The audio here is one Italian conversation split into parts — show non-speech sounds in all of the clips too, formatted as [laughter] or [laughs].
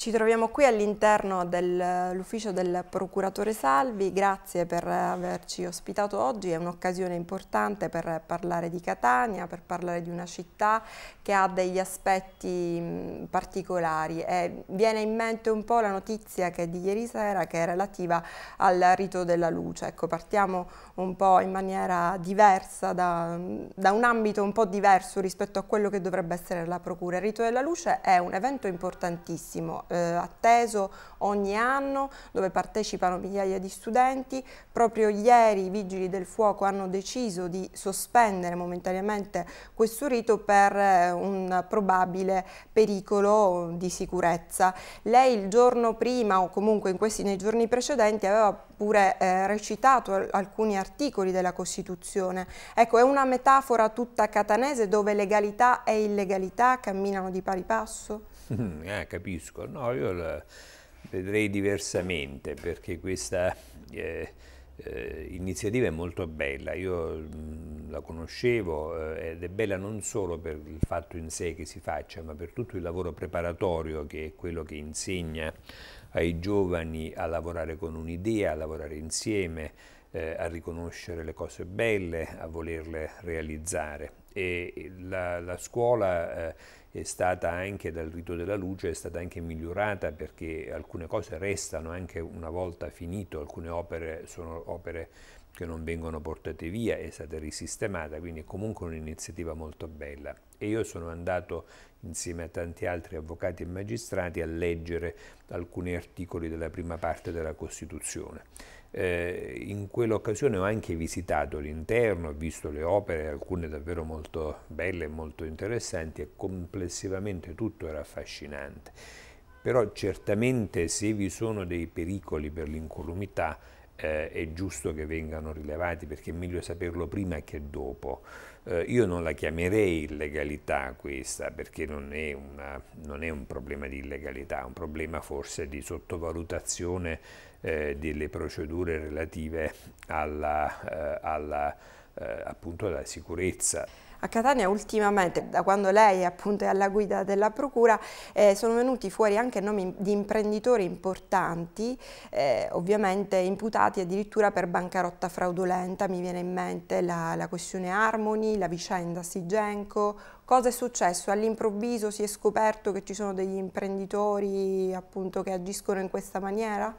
Ci troviamo qui all'interno dell'ufficio del procuratore Salvi, grazie per averci ospitato oggi, è un'occasione importante per parlare di Catania, per parlare di una città che ha degli aspetti particolari e viene in mente un po' la notizia che di ieri sera che è relativa al rito della luce. Ecco, partiamo un po' in maniera diversa, da, da un ambito un po' diverso rispetto a quello che dovrebbe essere la procura. Il rito della luce è un evento importantissimo eh, atteso ogni anno, dove partecipano migliaia di studenti. Proprio ieri i Vigili del Fuoco hanno deciso di sospendere momentaneamente questo rito per eh, un probabile pericolo di sicurezza. Lei il giorno prima o comunque in questi, nei giorni precedenti aveva oppure eh, recitato alcuni articoli della Costituzione. Ecco, è una metafora tutta catanese dove legalità e illegalità camminano di pari passo? Mm, eh, capisco, no, io la vedrei diversamente perché questa... Eh, eh, iniziativa è molto bella, io mh, mm, la conoscevo eh, ed è bella non solo per il fatto in sé che si faccia, ma per tutto il lavoro preparatorio che è quello che insegna ai giovani a lavorare con un'idea, a lavorare insieme, eh, a riconoscere le cose belle, a volerle realizzare. E la, la scuola eh, è stata anche dal rito della luce, è stata anche migliorata perché alcune cose restano anche una volta finito, alcune opere sono opere che non vengono portate via, è stata risistemata, quindi è comunque un'iniziativa molto bella. E io sono andato insieme a tanti altri avvocati e magistrati a leggere alcuni articoli della prima parte della Costituzione. Eh, in quell'occasione ho anche visitato l'interno, ho visto le opere, alcune davvero molto belle e molto interessanti e complessivamente tutto era affascinante. Però certamente se vi sono dei pericoli per l'incolumità, eh, è giusto che vengano rilevati perché è meglio saperlo prima che dopo. Eh, io non la chiamerei illegalità questa perché non è, una, non è, un problema di illegalità, è un problema forse di sottovalutazione eh, delle procedure relative alla, eh, alla, eh, appunto alla sicurezza a Catania ultimamente, da quando lei appunto è alla guida della Procura, eh, sono venuti fuori anche nomi di imprenditori importanti, eh, ovviamente imputati addirittura per bancarotta fraudolenta, mi viene in mente la, la questione Harmony, la vicenda Sigenco, cosa è successo? All'improvviso si è scoperto che ci sono degli imprenditori appunto che agiscono in questa maniera?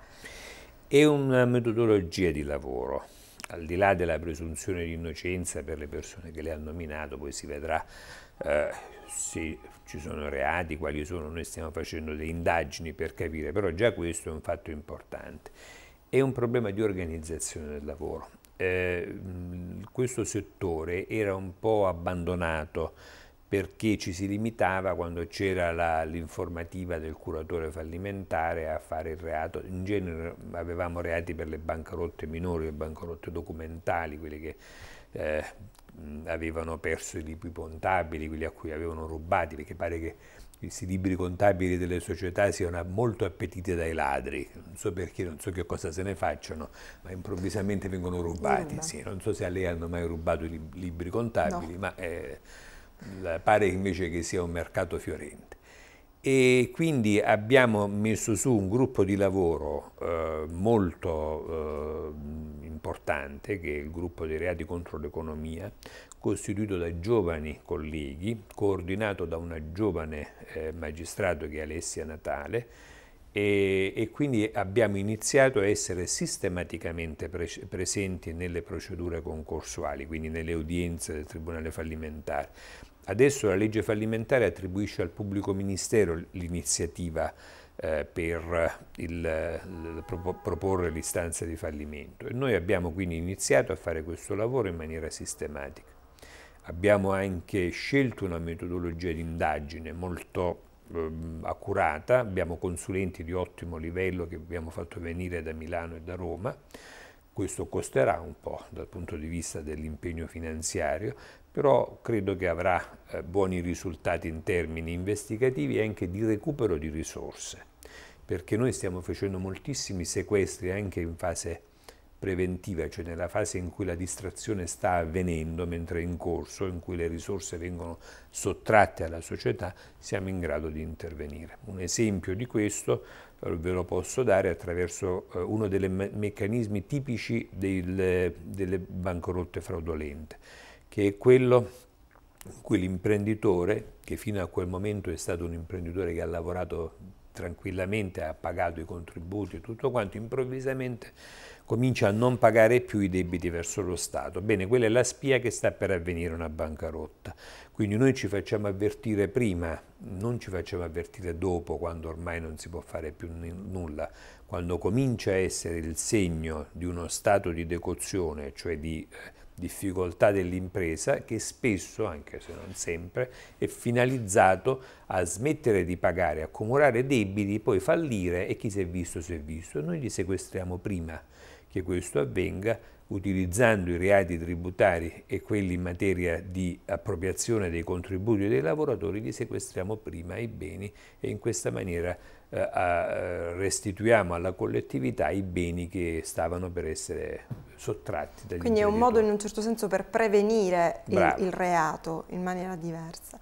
È una eh, metodologia di lavoro al di là della presunzione di innocenza per le persone che le hanno nominato, poi si vedrà eh, se ci sono reati, quali sono, noi stiamo facendo delle indagini per capire, però già questo è un fatto importante. È un problema di organizzazione del lavoro. Eh, questo settore era un po' abbandonato perché ci si limitava quando c'era l'informativa del curatore fallimentare a fare il reato. In genere avevamo reati per le bancarotte minori, le bancarotte documentali, quelle che eh, avevano perso i libri contabili, quelli a cui avevano rubati, perché pare che questi libri contabili delle società siano molto appetiti dai ladri, non so perché, non so che cosa se ne facciano, ma improvvisamente vengono rubati. Sì, non so se a lei hanno mai rubato i libri contabili, no. ma... Eh, eh, pare invece che sia un mercato fiorente. E quindi abbiamo messo su un gruppo di lavoro eh, molto eh, importante, che è il gruppo dei reati contro l'economia, costituito da giovani colleghi, coordinato da una giovane eh, magistrato che è Alessia Natale, e, e, quindi abbiamo iniziato a essere sistematicamente pre presenti nelle procedure concorsuali, quindi nelle udienze del Tribunale fallimentare. Adesso la legge fallimentare attribuisce al pubblico ministero l'iniziativa eh, per eh, il, il, proporre l'istanza di fallimento e noi abbiamo quindi iniziato a fare questo lavoro in maniera sistematica. Abbiamo anche scelto una metodologia di indagine molto eh, accurata, abbiamo consulenti di ottimo livello che abbiamo fatto venire da Milano e da Roma questo costerà un po' dal punto di vista dell'impegno finanziario, però credo che avrà eh, buoni risultati in termini investigativi e anche di recupero di risorse, perché noi stiamo facendo moltissimi sequestri anche in fase preventiva, cioè nella fase in cui la distrazione sta avvenendo mentre è in corso, in cui le risorse vengono sottratte alla società, siamo in grado di intervenire. Un esempio di questo eh, ve lo posso dare attraverso eh, uno dei meccanismi tipici delle bancarotte fraudolente che è quello in cui l'imprenditore, che fino a quel momento è stato un imprenditore che ha lavorato tranquillamente, ha pagato i contributi e tutto quanto, improvvisamente comincia a non pagare più i debiti verso lo Stato. Bene, quella è la spia che sta per avvenire una bancarotta. Quindi noi ci facciamo avvertire prima, non ci facciamo avvertire dopo, quando ormai non si può fare più nulla, quando comincia a essere il segno di uno stato di decozione, cioè di... Eh, difficoltà dell'impresa che spesso, anche se non sempre, è finalizzato a smettere di pagare, accumulare debiti, poi fallire e chi si è visto si è visto. Noi li sequestriamo prima che questo avvenga utilizzando i reati tributari e quelli in materia di appropriazione dei contributi dei lavoratori, li sequestriamo prima i beni e in questa maniera eh, eh, restituiamo alla collettività i beni che stavano per essere sottratti. Dagli Quindi è un modo in un certo senso per prevenire il, il reato in maniera diversa.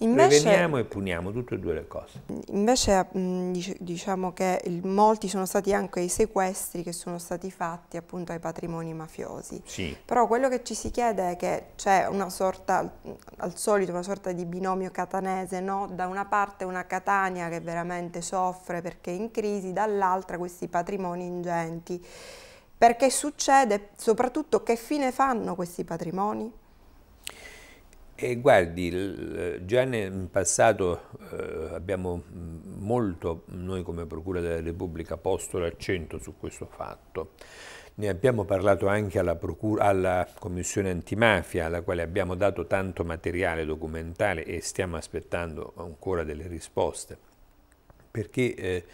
Invece, Preveniamo e puniamo tutte e due le cose. Invece diciamo che molti sono stati anche i sequestri che sono stati fatti appunto ai patrimoni mafiosi. Sì. Però quello che ci si chiede è che c'è una sorta, al solito una sorta di binomio catanese, no? da una parte una Catania che veramente soffre perché è in crisi, dall'altra questi patrimoni ingenti. Perché succede soprattutto che fine fanno questi patrimoni? E guardi, già in passato eh, abbiamo mm, molto, noi come Procura della Repubblica, posto l'accento su questo fatto. Ne abbiamo parlato anche alla, procura, alla, Commissione antimafia, alla quale abbiamo dato tanto materiale documentale e stiamo aspettando ancora delle risposte, perché eh,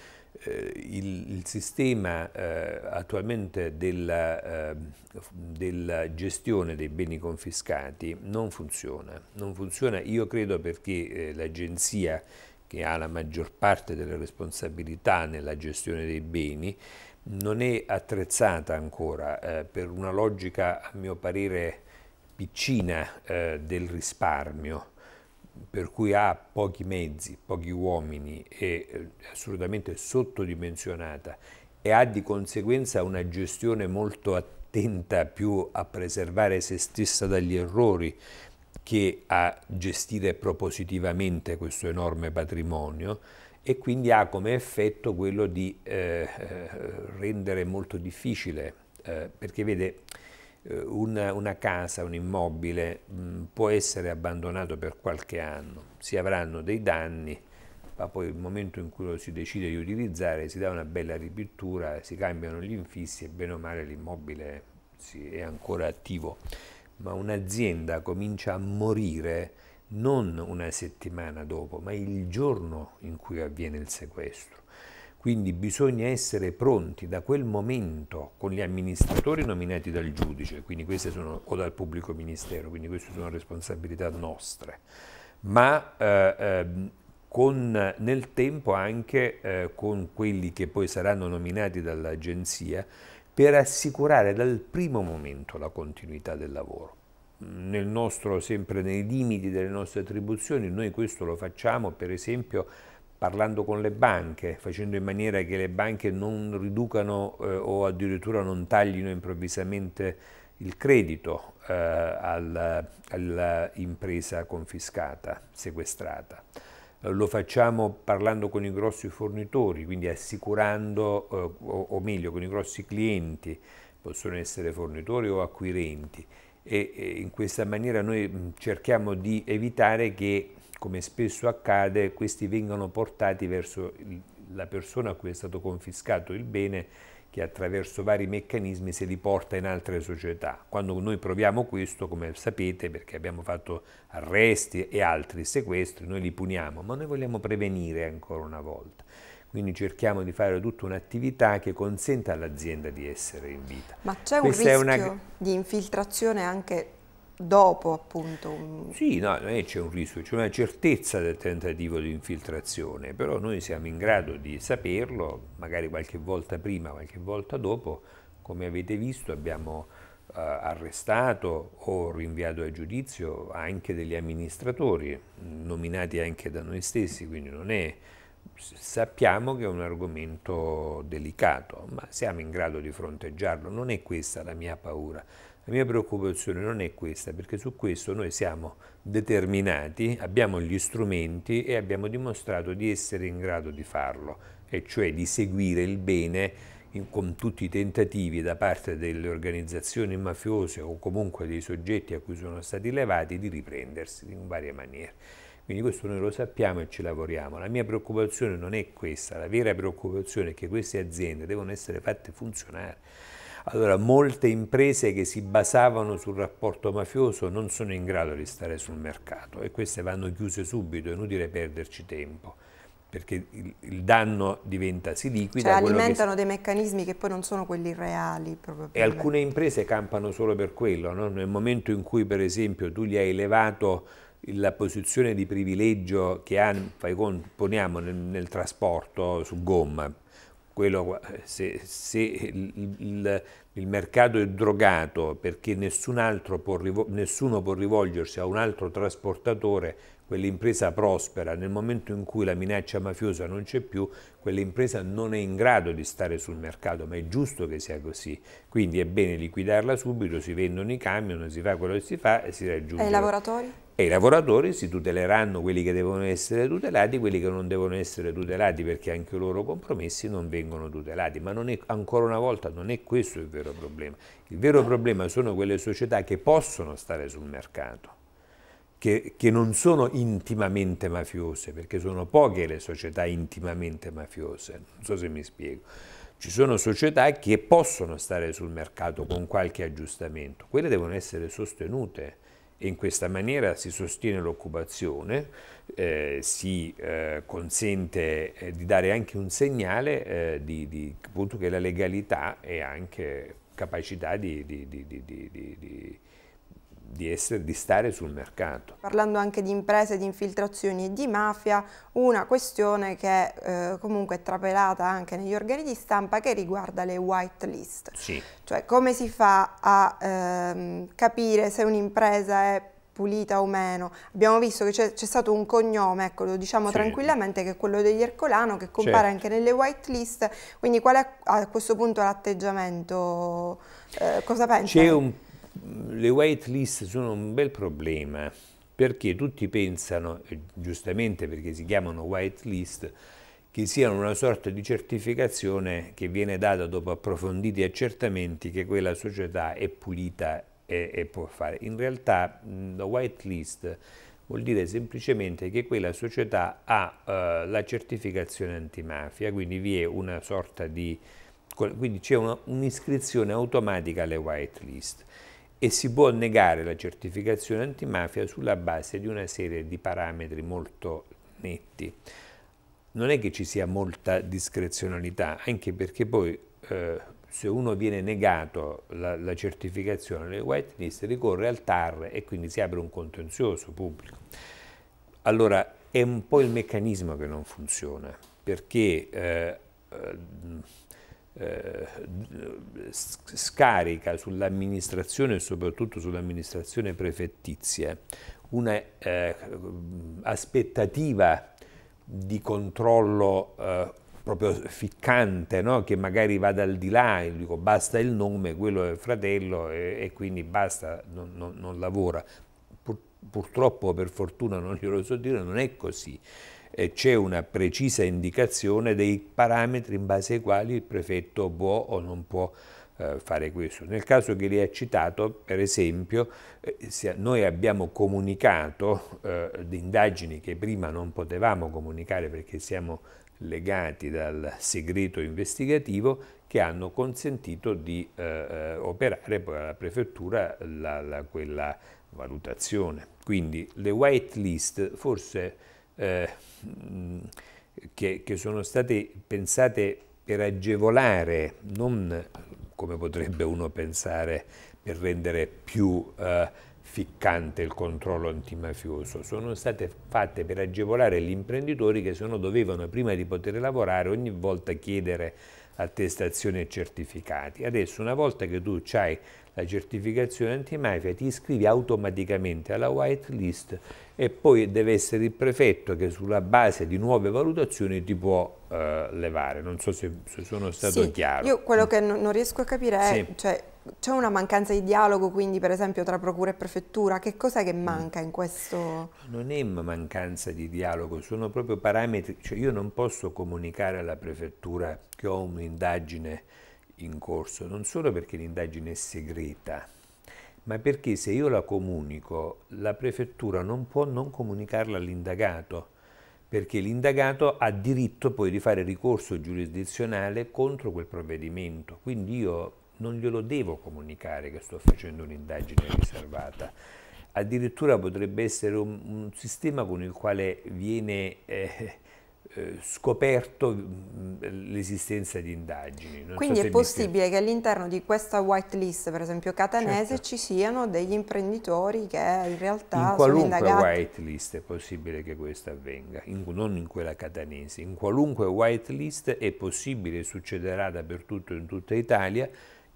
eh, il, il, sistema eh, attualmente della, eh, della, gestione dei beni confiscati non funziona. Non funziona, io credo, perché eh, l'agenzia che ha la maggior parte delle responsabilità nella gestione dei beni non è attrezzata ancora eh, per una logica, a mio parere, piccina eh, del risparmio per cui ha pochi mezzi, pochi uomini, è eh, assolutamente sottodimensionata e ha di conseguenza una gestione molto attenta più a preservare se stessa dagli errori che a gestire propositivamente questo enorme patrimonio e quindi ha come effetto quello di eh, eh rendere molto difficile, eh, perché vede eh, una, una, casa, un immobile mh, mm, può essere abbandonato per qualche anno, si avranno dei danni, ma poi il momento in cui lo si decide di utilizzare si dà una bella ripittura, si cambiano gli infissi e bene o male l'immobile è ancora attivo. Ma un'azienda comincia a morire non una settimana dopo, ma il giorno in cui avviene il sequestro. Quindi bisogna essere pronti da quel momento con gli amministratori nominati dal giudice, quindi queste sono, o dal pubblico ministero, quindi queste sono responsabilità nostre, ma eh, ehm, con, nel tempo anche eh, con quelli che poi saranno nominati dall'agenzia per assicurare dal primo momento la continuità del lavoro. Nel nostro, sempre nei limiti delle nostre attribuzioni, noi questo lo facciamo per esempio parlando con le banche, facendo in maniera che le banche non riducano eh, o addirittura non taglino improvvisamente il credito eh, all'impresa confiscata, sequestrata. Lo facciamo parlando con i grossi fornitori, quindi assicurando, eh, o, o meglio, con i grossi clienti, possono essere fornitori o acquirenti, e, e in questa maniera noi mm, cerchiamo di evitare che come spesso accade, questi vengono portati verso la persona a cui è stato confiscato il bene che attraverso vari meccanismi se li porta in altre società. Quando noi proviamo questo, come sapete, perché abbiamo fatto arresti e altri sequestri, noi li puniamo, ma noi vogliamo prevenire ancora una volta. Quindi cerchiamo di fare tutta un'attività che consenta all'azienda di essere in vita. Ma c'è un Questa rischio una... di infiltrazione anche dopo appunto. Sì, no, c'è un rischio, c'è una certezza del tentativo di infiltrazione, però noi siamo in grado di saperlo, magari qualche volta prima, qualche volta dopo, come avete visto abbiamo eh, arrestato o rinviato a giudizio anche degli amministratori, nominati anche da noi stessi, quindi non è... Sappiamo che è un argomento delicato, ma siamo in grado di fronteggiarlo, non è questa la mia paura la mia preoccupazione non è questa, perché su questo noi siamo determinati, abbiamo gli strumenti e abbiamo dimostrato di essere in grado di farlo, e cioè di seguire il bene in, con tutti i tentativi da parte delle organizzazioni mafiose o comunque dei soggetti a cui sono stati levati di riprendersi in varie maniere. Quindi questo noi lo sappiamo e ci lavoriamo. La mia preoccupazione non è questa, la vera preoccupazione è che queste aziende devono essere fatte funzionare allora, molte imprese che si basavano sul rapporto mafioso non sono in grado di stare sul mercato e queste vanno chiuse subito, è inutile perderci tempo perché il, il danno diventa si liquida. Cioè alimentano che... dei meccanismi che poi non sono quelli reali. E alcune imprese campano solo per quello, no? nel momento in cui per esempio tu gli hai elevato la posizione di privilegio che ha, poniamo nel, nel trasporto su gomma, quello, eh, se, se il, il, il, mercato è drogato perché nessun può, nessuno può rivolgersi a un altro trasportatore, quell'impresa prospera. Nel momento in cui la minaccia mafiosa non c'è più, quell'impresa non è in grado di stare sul mercato, ma è giusto che sia così. Quindi è bene liquidarla subito, si vendono i camion, si fa quello che si fa e si raggiunge. E i lavoratori? e i lavoratori si tuteleranno quelli che devono essere tutelati, quelli che non devono essere tutelati perché anche i loro compromessi non vengono tutelati, ma è, ancora una volta non è questo il vero problema. Il vero eh. problema sono quelle società che possono stare sul mercato. Che, che, non sono intimamente mafiose, perché sono poche le società intimamente mafiose, non so se mi spiego. Ci sono società che possono stare sul mercato con qualche aggiustamento, quelle devono essere sostenute e in questa maniera si sostiene l'occupazione, eh, si eh, consente eh, di dare anche un segnale eh, di, di, appunto, che la legalità è anche capacità di, di, di di, essere, di stare sul mercato. Parlando anche di imprese, di infiltrazioni e di mafia, una questione che eh, comunque è trapelata anche negli organi di stampa che riguarda le white list. Sì. Cioè come si fa a ehm, capire se un'impresa è pulita o meno. Abbiamo visto che c'è, stato un cognome, ecco, lo diciamo sì. tranquillamente, che è quello degli Ercolano, che compare certo. anche nelle white list. Quindi qual è a questo punto l'atteggiamento? Eh, cosa pensi? Le white list sono un bel problema perché tutti pensano, giustamente perché si chiamano white list, che siano una sorta di certificazione che viene data dopo approfonditi accertamenti che quella società è pulita e, e può fare. In realtà la white list vuol dire semplicemente che quella società ha eh, la certificazione antimafia, quindi vi è una sorta di quindi c'è un'iscrizione automatica alle white list e si può negare la certificazione antimafia sulla base di una serie di parametri molto netti. Non è che ci sia molta discrezionalità, anche perché poi eh, se uno viene negato la, la certificazione, le whitelist ricorre al TAR e quindi si apre un contenzioso pubblico. Allora è un po' il meccanismo che non funziona, perché eh, eh, scarica sull'amministrazione e soprattutto sull'amministrazione prefettizia una eh, aspettativa di controllo eh, proprio ficcante, no? che magari vada al di là, dico basta il nome, quello è il fratello e, e quindi basta, non, non, non lavora. Pur, purtroppo, per fortuna, [laughs] non glielo so dire, non è così c'è una precisa indicazione dei parametri in base ai quali il prefetto può o non può eh, fare questo. Nel caso che lei ha citato, per esempio, eh, noi abbiamo comunicato di eh, indagini che prima non potevamo comunicare perché siamo legati dal segreto investigativo che hanno consentito di operare poi alla prefettura la, la, quella valutazione. Quindi le white list forse eh, che, che sono state pensate per agevolare, non come potrebbe uno pensare per rendere più eh, ficcante il controllo antimafioso, sono state fatte per agevolare gli imprenditori che se no dovevano prima di poter lavorare ogni volta chiedere attestazioni e certificati. Adesso una volta che tu hai la certificazione antimafia, ti iscrivi automaticamente alla white list e poi deve essere il prefetto che sulla base di nuove valutazioni ti può eh, levare. Non so se, se sono stato sì, chiaro. Io quello mm. che non riesco a capire è, sì. cioè, c'è una mancanza di dialogo quindi per esempio tra procura e prefettura, che cos'è che mm. manca in questo? Non è mancanza di dialogo, sono proprio parametri, cioè io non posso comunicare alla prefettura che ho un'indagine in corso, non solo perché l'indagine è segreta, ma perché se io la comunico, la prefettura non può non comunicarla all'indagato, perché l'indagato ha diritto poi di fare ricorso giurisdizionale contro quel provvedimento. Quindi io non glielo devo comunicare che sto facendo un'indagine riservata. Addirittura potrebbe essere un, un, sistema con il quale viene eh, eh, scoperto mm, l'esistenza di indagini. Non Quindi so è possibile che all'interno di questa whitelist, per esempio catanese, certo. ci siano degli imprenditori che in realtà in qualunque whitelist è possibile che questo avvenga, in, non in quella catanese, in qualunque whitelist è possibile, succederà dappertutto in tutta Italia,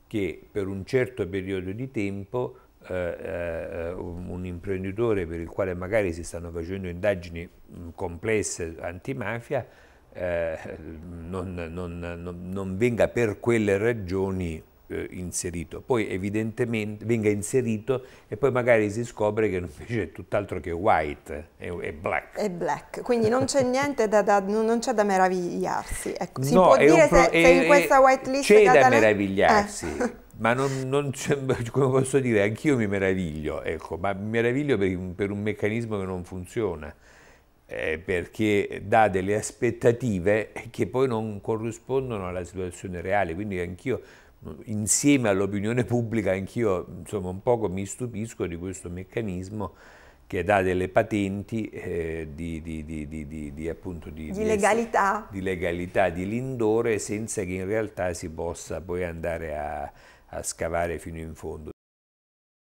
che per un certo periodo di tempo eh, eh un imprenditore per il quale magari si stanno facendo indagini complesse antimafia eh, non, non, non, non, venga per quelle ragioni eh, inserito, poi evidentemente venga inserito e poi magari si scopre che invece è tutt'altro che white, è, è, black. È black, quindi non c'è niente da, da, da meravigliarsi. Ecco, si no, può dire pro, se, è, se, in questa white list... C'è da, da meravigliarsi, eh ma non, non [laughs] come posso dire, anch'io mi meraviglio, ecco, ma mi meraviglio per, per un meccanismo che non funziona, eh, perché dà delle aspettative che poi non corrispondono alla situazione reale, quindi anch'io insieme all'opinione pubblica anch'io insomma un poco mi stupisco di questo meccanismo che dà delle patenti eh, di, di, di, di, appunto di, legalità, di lindore senza che in realtà si possa poi andare a, a scavare fino in fondo.